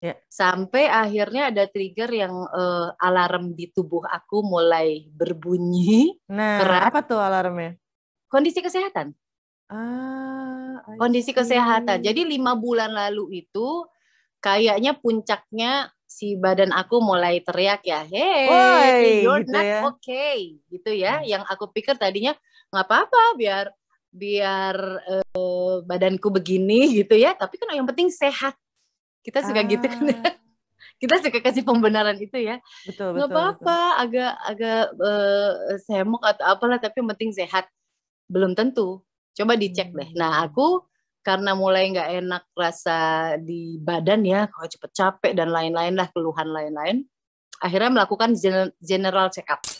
Yeah. Sampai akhirnya ada trigger yang uh, alarm di tubuh aku mulai berbunyi. Nah, keras. apa tuh alarmnya? Kondisi kesehatan. Ah, kondisi kesehatan. Jadi lima bulan lalu itu kayaknya puncaknya si badan aku mulai teriak ya, hey, Oi, you're gitu not ya. okay, gitu ya. Hmm. Yang aku pikir tadinya nggak apa-apa, biar biar uh, badanku begini gitu ya. Tapi kan yang penting sehat kita suka ah. gitu kan. Ya. Ah. kita suka kasih pembenaran itu ya. Betul, Nggak apa-apa, agak agak uh, semok atau apalah tapi yang penting sehat. Belum tentu. Coba dicek deh. Hmm. Nah, aku karena mulai nggak enak rasa di badan ya, kalau cepet capek dan lain-lain lah keluhan lain-lain, akhirnya melakukan general check up.